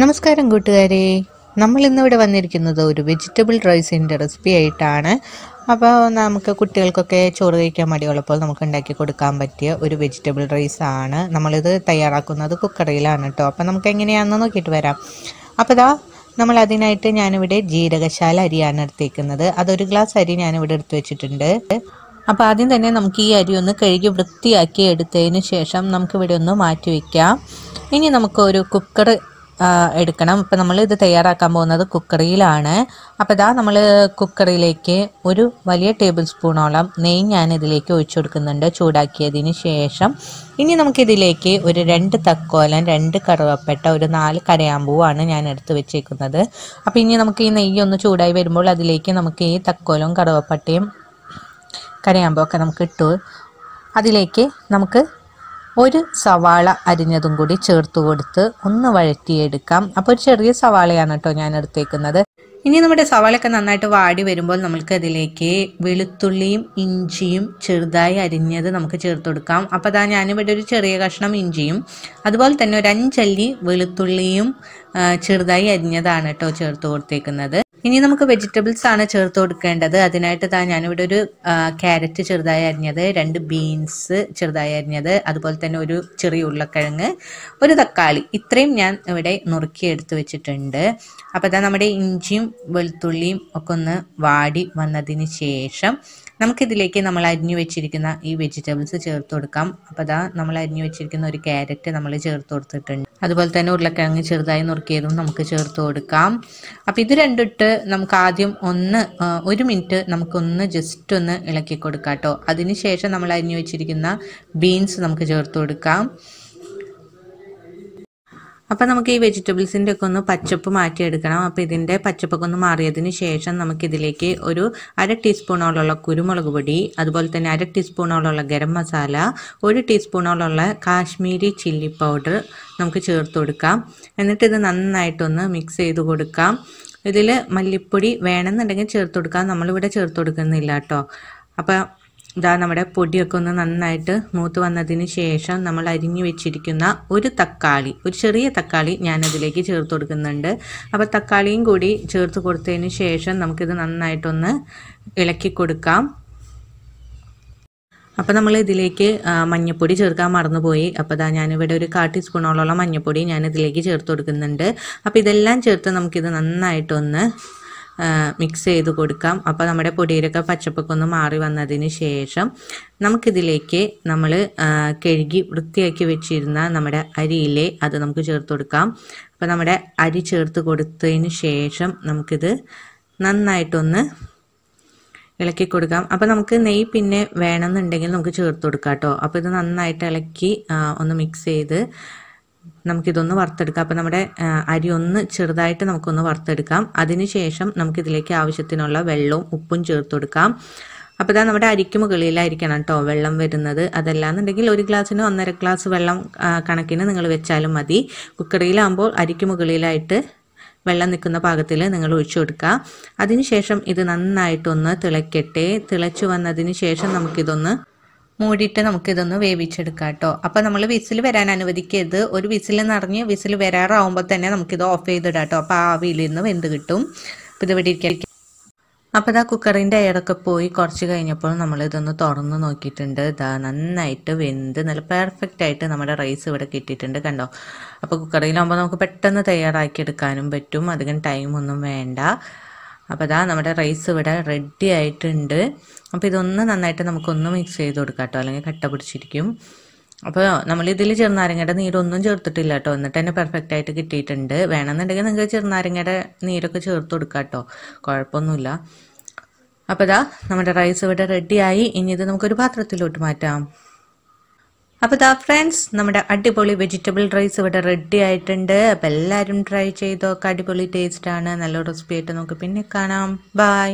നമസ്കാരം കൂട്ടുകാരെ നമ്മൾ ഇന്നിവിടെ വന്നിരിക്കുന്നത് ഒരു വെജിറ്റബിൾ റൈസിൻ്റെ റെസിപ്പി ആയിട്ടാണ് അപ്പോൾ നമുക്ക് കുട്ടികൾക്കൊക്കെ ചോറ് കഴിക്കാൻ മടിയുള്ളപ്പോൾ നമുക്ക് ഉണ്ടാക്കി കൊടുക്കാൻ പറ്റിയ ഒരു വെജിറ്റബിൾ റൈസാണ് നമ്മളിത് തയ്യാറാക്കുന്നത് കുക്കറിയിലാണ് കേട്ടോ അപ്പോൾ നമുക്ക് എങ്ങനെയാണെന്ന് നോക്കിയിട്ട് വരാം അപ്പോൾ ഇതാ നമ്മൾ അതിനായിട്ട് ഞാനിവിടെ ജീരകശാല അരിയാണ് എടുത്തേക്കുന്നത് അതൊരു ഗ്ലാസ് അരി ഞാനിവിടെ എടുത്തു വെച്ചിട്ടുണ്ട് അപ്പോൾ ആദ്യം തന്നെ നമുക്ക് ഈ അരി ഒന്ന് കഴുകി വൃത്തിയാക്കി എടുത്തതിന് ശേഷം നമുക്കിവിടെ ഒന്ന് മാറ്റി വയ്ക്കാം ഇനി നമുക്ക് ഒരു കുക്കർ എടുക്കണം അപ്പോൾ നമ്മൾ ഇത് തയ്യാറാക്കാൻ പോകുന്നത് കുക്കറിയിലാണ് അപ്പോൾ ഇതാ നമ്മൾ കുക്കറിയിലേക്ക് ഒരു വലിയ ടേബിൾ സ്പൂണോളം നെയ്യ് ഞാൻ ഇതിലേക്ക് ഒഴിച്ചു കൊടുക്കുന്നുണ്ട് ചൂടാക്കിയതിന് ശേഷം ഇനി നമുക്കിതിലേക്ക് ഒരു രണ്ട് തക്കോലം രണ്ട് കറുവപ്പെട്ട ഒരു നാല് കരയാമ്പൂവാണ് ഞാൻ എടുത്ത് വെച്ചേക്കുന്നത് അപ്പോൾ ഇനി നമുക്ക് ഈ നെയ്യ് ഒന്ന് ചൂടായി വരുമ്പോൾ അതിലേക്ക് നമുക്ക് ഈ തക്കോലും കറുവപ്പട്ടയും കരയാമ്പൊക്കെ നമുക്ക് ഇട്ടു അതിലേക്ക് നമുക്ക് ഒരു സവാള അരിഞ്ഞതും കൂടി ചേർത്ത് കൊടുത്ത് ഒന്ന് വഴറ്റിയെടുക്കാം അപ്പോൾ ഒരു ചെറിയ സവാളയാണ് കേട്ടോ ഞാൻ എടുത്തേക്കുന്നത് ഇനി നമ്മുടെ സവാളയൊക്കെ നന്നായിട്ട് വാടി വരുമ്പോൾ നമുക്ക് അതിലേക്ക് വെളുത്തുള്ളിയും ഇഞ്ചിയും ചെറുതായി അരിഞ്ഞത് നമുക്ക് ചേർത്ത് കൊടുക്കാം അപ്പോൾ അതാ ഞാനിവിടെ ഒരു ചെറിയ കഷ്ണം ഇഞ്ചിയും അതുപോലെ തന്നെ ഒരു അഞ്ചല്ലി വെളുത്തുള്ളിയും ചെറുതായി അരിഞ്ഞതാണ് കേട്ടോ ചേർത്ത് കൊടുത്തേക്കുന്നത് ഇനി നമുക്ക് വെജിറ്റബിൾസ് ആണ് ചേർത്ത് കൊടുക്കേണ്ടത് അതിനായിട്ട് താ ഞാനിവിടെ ഒരു ക്യാരറ്റ് ചെറുതായി അരിഞ്ഞത് രണ്ട് ബീൻസ് ചെറുതായി അരിഞ്ഞത് അതുപോലെ തന്നെ ഒരു ചെറിയ ഉരുളക്കിഴങ്ങ് ഒരു തക്കാളി ഇത്രയും ഞാൻ ഇവിടെ നുറുക്കി എടുത്തു വെച്ചിട്ടുണ്ട് അപ്പോൾ ഇതാ നമ്മുടെ ഇഞ്ചിയും വെളുത്തുള്ളിയും ഒക്കെ ഒന്ന് വാടി വന്നതിന് ശേഷം നമുക്കിതിലേക്ക് നമ്മൾ അരിഞ്ഞു വെച്ചിരിക്കുന്ന ഈ വെജിറ്റബിൾസ് ചേർത്ത് കൊടുക്കാം അപ്പോൾ അതാ നമ്മൾ അരിഞ്ഞു വെച്ചിരിക്കുന്ന ഒരു ക്യാരറ്റ് നമ്മൾ ചേർത്ത് കൊടുത്തിട്ടുണ്ട് അതുപോലെ തന്നെ ഉരുളക്കിഴങ്ങ് ചെറുതായി നുറുക്കിയതും നമുക്ക് ചേർത്ത് കൊടുക്കാം അപ്പോൾ ഇത് രണ്ടിട്ട് നമുക്ക് ആദ്യം ഒന്ന് ഒരു മിനിറ്റ് നമുക്കൊന്ന് ജസ്റ്റ് ഒന്ന് ഇളക്കി കൊടുക്കാം കേട്ടോ അതിനുശേഷം നമ്മൾ അരിഞ്ഞു വെച്ചിരിക്കുന്ന ബീൻസ് നമുക്ക് ചേർത്ത് കൊടുക്കാം അപ്പം നമുക്ക് ഈ വെജിറ്റബിൾസിൻ്റെ ഒക്കെ ഒന്ന് പച്ചപ്പ് മാറ്റിയെടുക്കണം അപ്പോൾ ഇതിൻ്റെ പച്ചപ്പൊക്കെ ഒന്ന് മാറിയതിന് ശേഷം നമുക്കിതിലേക്ക് ഒരു അര ടീസ്പൂണോളമുള്ള കുരുമുളക് പൊടി അതുപോലെ തന്നെ അര ടീസ്പൂണോളമുള്ള ഗരം മസാല ഒരു ടീസ്പൂണോളമുള്ള കാശ്മീരി ചില്ലി പൗഡർ നമുക്ക് ചേർത്ത് കൊടുക്കാം എന്നിട്ട് ഇത് നന്നായിട്ടൊന്ന് മിക്സ് ചെയ്ത് കൊടുക്കാം ഇതിൽ മല്ലിപ്പൊടി വേണമെന്നുണ്ടെങ്കിൽ ചേർത്ത് കൊടുക്കാം നമ്മളിവിടെ ചേർത്ത് കൊടുക്കുന്നില്ല കേട്ടോ അപ്പോൾ ഇതാ നമ്മുടെ പൊടിയൊക്കെ ഒന്ന് നന്നായിട്ട് മൂത്ത് വന്നതിന് ശേഷം നമ്മൾ അരിഞ്ഞു വെച്ചിരിക്കുന്ന ഒരു തക്കാളി ഒരു ചെറിയ തക്കാളി ഞാനതിലേക്ക് ചേർത്ത് കൊടുക്കുന്നുണ്ട് അപ്പോൾ തക്കാളിയും കൂടി ചേർത്ത് കൊടുത്തതിന് ശേഷം നമുക്കിത് നന്നായിട്ടൊന്ന് ഇളക്കി കൊടുക്കാം അപ്പോൾ നമ്മൾ ഇതിലേക്ക് മഞ്ഞപ്പൊടി ചേർക്കാൻ മറന്നുപോയി അപ്പോൾ ഇതാ ഞാനിവിടെ ഒരു കാ ടീസ്പൂണോളം മഞ്ഞപ്പൊടി ഞാൻ ഇതിലേക്ക് ചേർത്ത് കൊടുക്കുന്നുണ്ട് അപ്പോൾ ഇതെല്ലാം ചേർത്ത് നമുക്കിത് നന്നായിട്ടൊന്ന് മിക്സ് ചെയ്ത് കൊടുക്കാം അപ്പോൾ നമ്മുടെ പൊടിയിലൊക്കെ പച്ചപ്പൊക്കെ ഒന്ന് മാറി വന്നതിന് ശേഷം നമുക്കിതിലേക്ക് നമ്മൾ കഴുകി വൃത്തിയാക്കി വെച്ചിരുന്ന നമ്മുടെ അരിയിലെ അത് നമുക്ക് ചേർത്ത് കൊടുക്കാം അപ്പോൾ നമ്മുടെ അരി ചേർത്ത് കൊടുത്തതിന് ശേഷം നമുക്കിത് നന്നായിട്ടൊന്ന് ഇളക്കി കൊടുക്കാം അപ്പോൾ നമുക്ക് നെയ്യ് പിന്നെ വേണമെന്നുണ്ടെങ്കിൽ നമുക്ക് ചേർത്ത് കൊടുക്കാം കേട്ടോ അപ്പോൾ ഇത് നന്നായിട്ട് ഇളക്കി ഒന്ന് മിക്സ് ചെയ്ത് നമുക്കിതൊന്ന് വറുത്തെടുക്കാം അപ്പോൾ നമ്മുടെ അരി ഒന്ന് ചെറുതായിട്ട് നമുക്കൊന്ന് വറുത്തെടുക്കാം അതിനുശേഷം നമുക്കിതിലേക്ക് ആവശ്യത്തിനുള്ള വെള്ളവും ഉപ്പും ചേർത്ത് കൊടുക്കാം അപ്പോൾ ഇതാ നമ്മുടെ അരിക്ക് മുകളിലായിരിക്കണം കേട്ടോ വെള്ളം വരുന്നത് അതല്ലാന്നുണ്ടെങ്കിൽ ഒരു ഗ്ലാസ്സിന് ഒന്നര ഗ്ലാസ് വെള്ളം കണക്കിന് നിങ്ങൾ വെച്ചാലും മതി കുക്കറിയിലാകുമ്പോൾ അരിക്ക് മുകളിലായിട്ട് വെള്ളം നിൽക്കുന്ന പാകത്തിൽ നിങ്ങൾ ഒഴിച്ചു കൊടുക്കുക അതിനുശേഷം ഇത് നന്നായിട്ടൊന്ന് തിളയ്ക്കട്ടെ തിളച്ചു വന്നതിന് ശേഷം നമുക്കിതൊന്ന് മൂടിയിട്ട് നമുക്ക് ഇതൊന്ന് വേവിച്ചെടുക്കാം കേട്ടോ അപ്പോൾ നമ്മൾ വിസിൽ വരാൻ അനുവദിക്കരുത് ഒരു വിസിൽ നിറഞ്ഞ് വിസിൽ വരാറാവുമ്പോൾ തന്നെ നമുക്കിത് ഓഫ് ചെയ്തിടാം കേട്ടോ അപ്പോൾ ആവിയിൽ നിന്ന് വെന്ത് കിട്ടും അപ്പോൾ ഇത് ഇവിടെ ഇരിക്കാൻ അപ്പോൾ ഇതാ കുക്കറിൻ്റെ എയറൊക്കെ പോയി കുറച്ച് കഴിഞ്ഞപ്പോൾ നമ്മൾ ഇതൊന്ന് തുറന്ന് നോക്കിയിട്ടുണ്ട് ഇതാ നന്നായിട്ട് വെന്ത് നല്ല പെർഫെക്റ്റ് ആയിട്ട് നമ്മുടെ റൈസ് ഇവിടെ കിട്ടിയിട്ടുണ്ട് കണ്ടോ അപ്പോൾ കുക്കറിയിലാകുമ്പോൾ നമുക്ക് പെട്ടെന്ന് തയ്യാറാക്കി എടുക്കാനും പറ്റും അധികം ടൈമൊന്നും വേണ്ട അപ്പോൾ അതാ നമ്മുടെ റൈസ് ഇവിടെ റെഡി ആയിട്ടുണ്ട് അപ്പോൾ ഇതൊന്ന് നന്നായിട്ട് നമുക്കൊന്ന് മിക്സ് ചെയ്ത് കൊടുക്കാം കേട്ടോ അല്ലെങ്കിൽ കട്ട പിടിച്ചിരിക്കും അപ്പോൾ നമ്മൾ ഇതിൽ ചെറുനാരങ്ങയുടെ നീരൊന്നും ചേർത്തിട്ടില്ല കേട്ടോ എന്നിട്ട് തന്നെ പെർഫെക്റ്റ് ആയിട്ട് കിട്ടിയിട്ടുണ്ട് വേണമെന്നുണ്ടെങ്കിൽ നിങ്ങൾക്ക് ചെറുനാരങ്ങയുടെ നീരൊക്കെ ചേർത്ത് കൊടുക്കാം കേട്ടോ കുഴപ്പമൊന്നുമില്ല അപ്പോൾ അതാ നമ്മുടെ റൈസ് ഇവിടെ റെഡിയായി ഇനി ഇത് നമുക്കൊരു പാത്രത്തിലോട്ട് മാറ്റാം അപ്പോൾ ഇതാ ഫ്രണ്ട്സ് നമ്മുടെ അടിപൊളി വെജിറ്റബിൾ റൈസ് ഇവിടെ റെഡി ആയിട്ടുണ്ട് അപ്പോൾ എല്ലാവരും ട്രൈ ചെയ്തോ അടിപൊളി ടേസ്റ്റാണ് നല്ല റെസിപ്പി ആയിട്ട് നമുക്ക് പിന്നെ കാണാം ബൈ